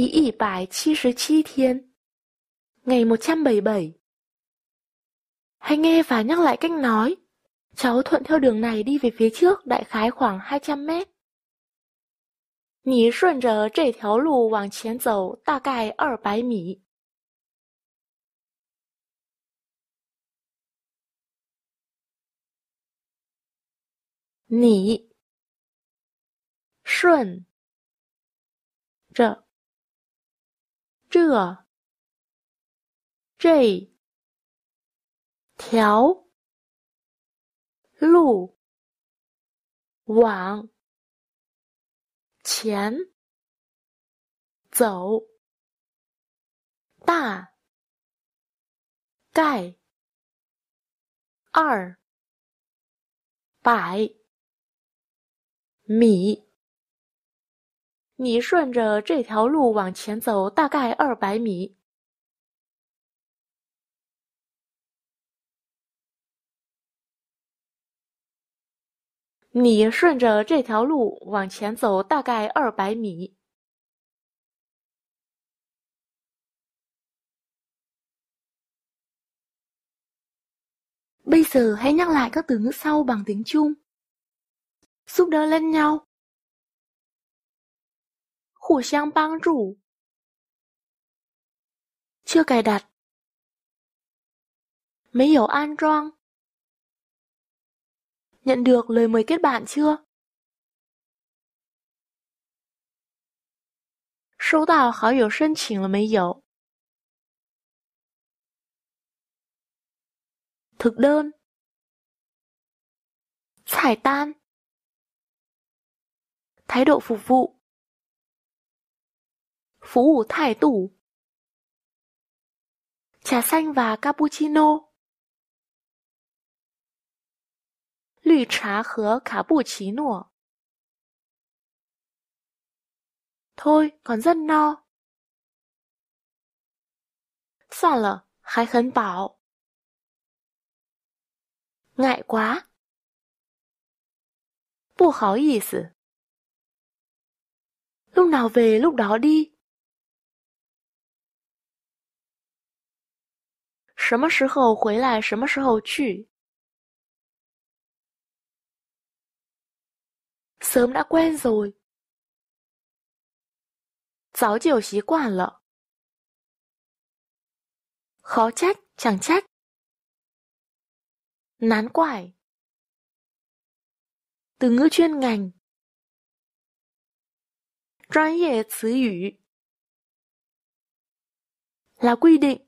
第一百七十七 thiên Ngày bảy Hãy nghe và nhắc lại cách nói. Cháu thuận theo đường này đi về phía trước đại khái khoảng 200 mét. 你顺着这条路往前走大概二百米。你顺着这这条路往前走大概二百米。你顺着这条路往前走，大概二百米。你顺着这条路往前走，大概二百米。bây giờ hãy nhắc lại các từ ngữ sau bằng tiếng Trung. giúp đỡ lẫn nhau. 互相帮助。Chưa cài đặt. 没有安装. Nhận được lời mời kết bạn chưa? thực đơn Thải tan Thái độ phục vụ 服务态度。Trà xanh và cappuccino. Lü trà 和 cappuccino. Thôi, còn rất no. Soạn lờ, hay khấn bảo. Ngại quá. Bù hảo ý Lúc nào về lúc đó đi. 什么时候回来什么时候去。Sớm đã quen rồi. Giáo chiều xí quản lợ. Khó trách, chẳng trách. Nán quải. Từ ngữ chuyên ngành. Chuyên nghiệp 词语 là quy định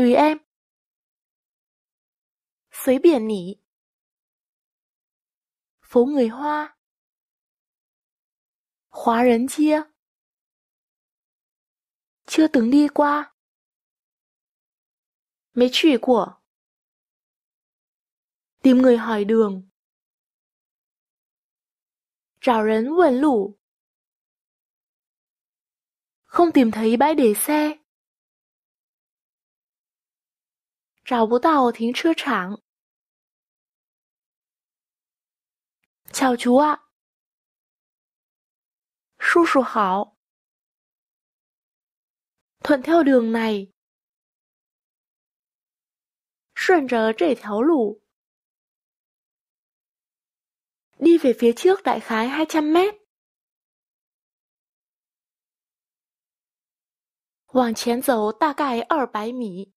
Tùy em Xới biển nỉ Phố người Hoa Khóa rấn chia Chưa từng đi qua Mấy chủy của Tìm người hỏi đường Rào rấn quần lũ Không tìm thấy bãi để xe 找不到停车场。巧厨啊，叔叔好。turn left 内，顺着这条路，đi về phía trước đại khái hai trăm mét，往前走大概二百米。